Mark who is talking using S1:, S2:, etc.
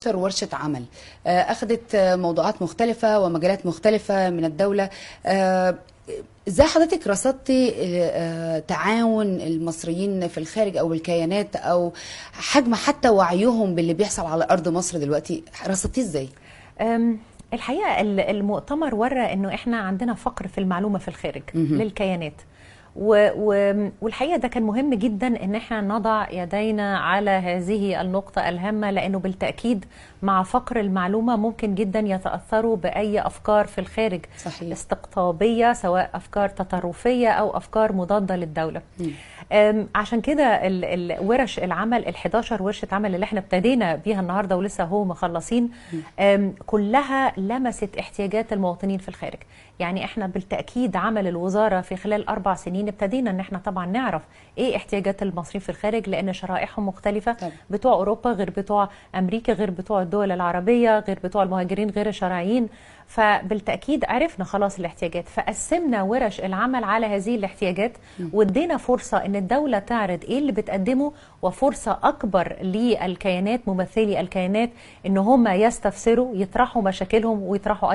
S1: أكثر ورشة عمل آه، أخذت موضوعات مختلفة ومجالات مختلفة من الدولة آه، ازاي حضرتك رصدتي آه، تعاون المصريين في الخارج او الكيانات او حجم حتى وعيهم باللي بيحصل على ارض مصر دلوقتي رصدتيه ازاي؟
S2: الحقيقه المؤتمر ورى انه احنا عندنا فقر في المعلومه في الخارج للكيانات و و والحقيقه ده كان مهم جدا ان احنا نضع يدينا على هذه النقطه الهامه لانه بالتاكيد مع فقر المعلومه ممكن جدا يتاثروا باي افكار في الخارج صحيح. استقطابيه سواء افكار تطرفيه او افكار مضاده للدوله عشان كده ورش العمل ال 11 ورشه عمل اللي احنا ابتدينا بيها النهارده ولسه هو مخلصين كلها لمست احتياجات المواطنين في الخارج يعني احنا بالتاكيد عمل الوزاره في خلال اربع سنين المصريين ابتدينا ان احنا طبعا نعرف ايه احتياجات المصريين في الخارج لان شرائحهم مختلفه طبعا. بتوع اوروبا غير بتوع امريكا غير بتوع الدول العربيه غير بتوع المهاجرين غير الشرعيين فبالتاكيد عرفنا خلاص الاحتياجات فقسمنا ورش العمل على هذه الاحتياجات وادينا فرصه ان الدوله تعرض ايه اللي بتقدمه وفرصه اكبر للكيانات ممثلي الكيانات ان هم يستفسروا يطرحوا مشاكلهم ويطرحوا